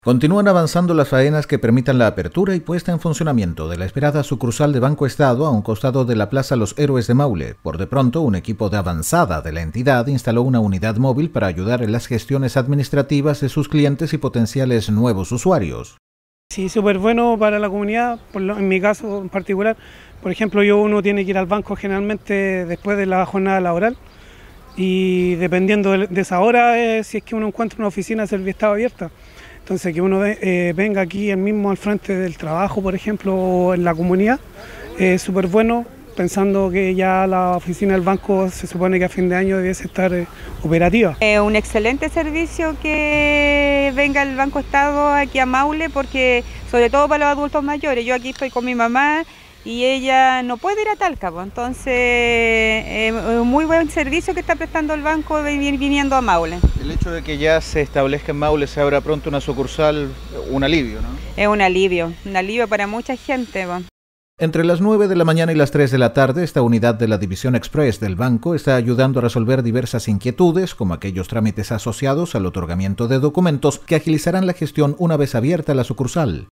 Continúan avanzando las faenas que permitan la apertura y puesta en funcionamiento de la esperada sucursal de Banco Estado a un costado de la Plaza Los Héroes de Maule. Por de pronto, un equipo de avanzada de la entidad instaló una unidad móvil para ayudar en las gestiones administrativas de sus clientes y potenciales nuevos usuarios. Sí, súper bueno para la comunidad, en mi caso en particular. Por ejemplo, yo uno tiene que ir al banco generalmente después de la jornada laboral y dependiendo de, esa hora, eh, si es que uno encuentra una oficina, el servicio está abierta. Entonces, que uno eh, venga aquí el mismo al frente del trabajo, por ejemplo, en la comunidad, es súper bueno, pensando que ya la oficina del banco se supone que a fin de año debiese estar eh, operativa. Es un excelente servicio que venga el Banco Estado aquí a Maule, porque sobre todo para los adultos mayores, yo aquí estoy con mi mamá, y ella no puede ir a Talca. Pues. Entonces, eh, es muy buen servicio que está prestando el banco viniendo a Maule. El hecho de que ya se establezca en Maule, se abra pronto una sucursal, eh, un alivio, ¿no? Es un alivio, un alivio para mucha gente. Pues. Entre las 9 de la mañana y las 3 de la tarde, esta unidad de la División Express del banco está ayudando a resolver diversas inquietudes, como aquellos trámites asociados al otorgamiento de documentos que agilizarán la gestión una vez abierta la sucursal.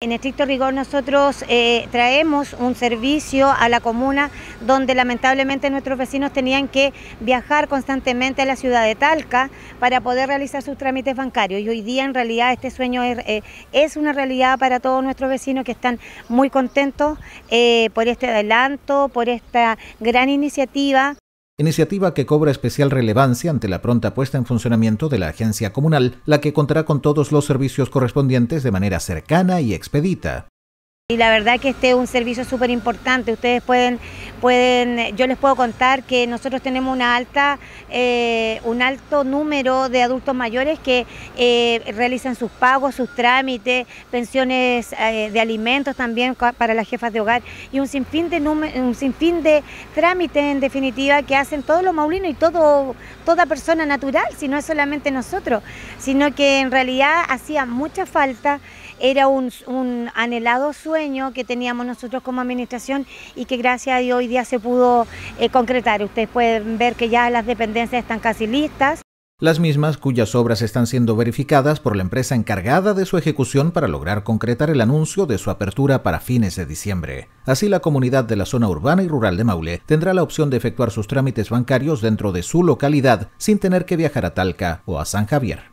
En estricto rigor nosotros eh, traemos un servicio a la comuna donde lamentablemente nuestros vecinos tenían que viajar constantemente a la ciudad de Talca para poder realizar sus trámites bancarios y hoy día en realidad este sueño es, eh, una realidad para todos nuestros vecinos que están muy contentos eh, por este adelanto, por esta gran iniciativa iniciativa que cobra especial relevancia ante la pronta puesta en funcionamiento de la agencia comunal, la que contará con todos los servicios correspondientes de manera cercana y expedita. Y la verdad que este es un servicio súper importante. Ustedes pueden pueden, eh, yo les puedo contar que nosotros tenemos una alta, eh, un alto número de adultos mayores que eh, realizan sus pagos, sus trámites, pensiones de alimentos también para las jefas de hogar y un sinfín de, un sinfín de trámites en definitiva que hacen todos los maulinos y todo, toda persona natural, si no es solamente nosotros, sino que en realidad hacía mucha falta era un anhelado sueño que teníamos nosotros como administración y que gracias a Dios día se pudo eh, concretar. Ustedes pueden ver que ya las dependencias están casi listas. Las mismas cuyas obras están siendo verificadas por la empresa encargada de su ejecución para lograr concretar el anuncio de su apertura para fines de diciembre. Así la comunidad de la zona urbana y rural de Maule tendrá la opción de efectuar sus trámites bancarios dentro de su localidad sin tener que viajar a Talca o a San Javier.